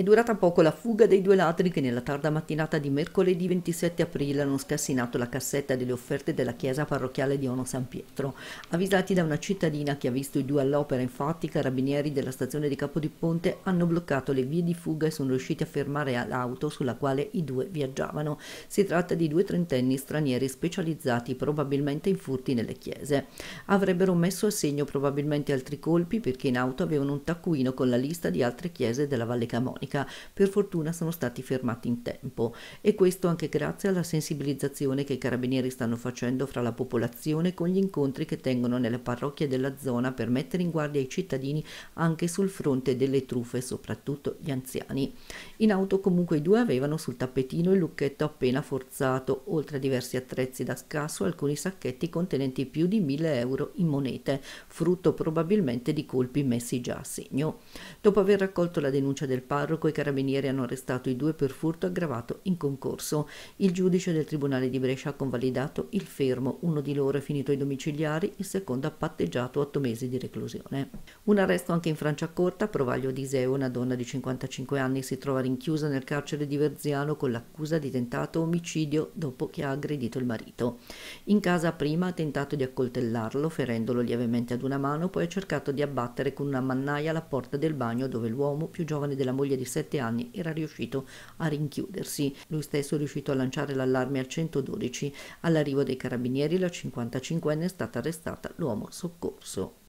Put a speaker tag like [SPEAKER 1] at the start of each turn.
[SPEAKER 1] È durata poco la fuga dei due ladri che nella tarda mattinata di mercoledì 27 aprile hanno scassinato la cassetta delle offerte della chiesa parrocchiale di Ono San Pietro. Avvisati da una cittadina che ha visto i due all'opera, infatti, i carabinieri della stazione di Capo di Ponte hanno bloccato le vie di fuga e sono riusciti a fermare l'auto sulla quale i due viaggiavano. Si tratta di due trentenni stranieri specializzati probabilmente in furti nelle chiese. Avrebbero messo a segno probabilmente altri colpi perché in auto avevano un taccuino con la lista di altre chiese della Valle Camonica pandemica, per fortuna sono stati fermati in tempo e questo anche grazie alla sensibilizzazione che i carabinieri stanno facendo fra la popolazione con gli incontri che tengono nelle parrocchie della zona per mettere in guardia i cittadini anche sul fronte delle truffe, soprattutto gli anziani. In auto comunque i due avevano sul tappetino il lucchetto appena forzato, oltre a diversi attrezzi da scasso, alcuni sacchetti contenenti più di 1000 euro in monete, frutto probabilmente di colpi messi già a segno. Dopo aver raccolto la denuncia del parroco, parroco i carabinieri hanno arrestato i due per furto aggravato in concorso. Il giudice del Tribunale di Brescia ha convalidato il fermo, uno di loro è finito ai domiciliari, il secondo ha patteggiato otto mesi di reclusione. Un arresto anche in Francia Corta, Provaglio di Iseo, una donna di 55 anni si trova rinchiusa nel carcere di Verziano con l'accusa di tentato omicidio dopo che ha aggredito il marito. In casa prima ha tentato di accoltellarlo, ferendolo lievemente ad una mano, poi ha cercato di abbattere con una mannaia la porta del bagno dove l'uomo, più giovane della moglie di 7 anni era riuscito a rinchiudersi. Lui stesso è riuscito a lanciare l'allarme al 112. All'arrivo dei carabinieri la 55enne è stata arrestata, l'uomo soccorso.